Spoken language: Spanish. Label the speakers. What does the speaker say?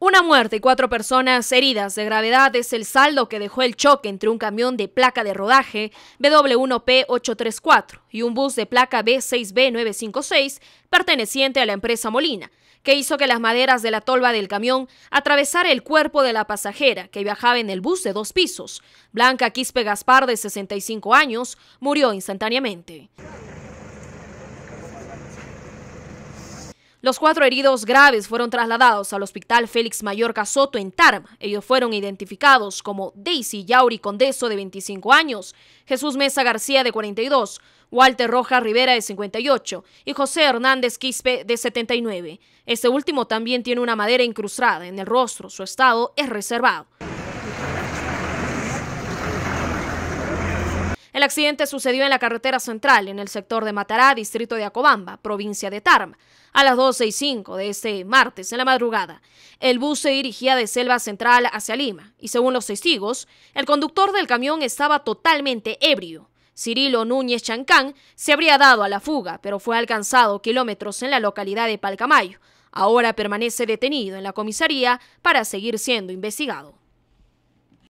Speaker 1: Una muerte y cuatro personas heridas de gravedad es el saldo que dejó el choque entre un camión de placa de rodaje BW1P834 y un bus de placa B6B956 perteneciente a la empresa Molina, que hizo que las maderas de la tolva del camión atravesara el cuerpo de la pasajera que viajaba en el bus de dos pisos. Blanca Quispe Gaspar, de 65 años, murió instantáneamente. Los cuatro heridos graves fueron trasladados al Hospital Félix Mayor Casoto, en Tarma. Ellos fueron identificados como Daisy Yauri Condeso, de 25 años, Jesús Mesa García, de 42, Walter Roja Rivera, de 58, y José Hernández Quispe, de 79. Este último también tiene una madera incrustada en el rostro. Su estado es reservado. El accidente sucedió en la carretera central, en el sector de Matará, distrito de Acobamba, provincia de Tarma, a las 12 y 5 de este martes, en la madrugada. El bus se dirigía de Selva Central hacia Lima y, según los testigos, el conductor del camión estaba totalmente ebrio. Cirilo Núñez Chancán se habría dado a la fuga, pero fue alcanzado kilómetros en la localidad de Palcamayo. Ahora permanece detenido en la comisaría para seguir siendo investigado.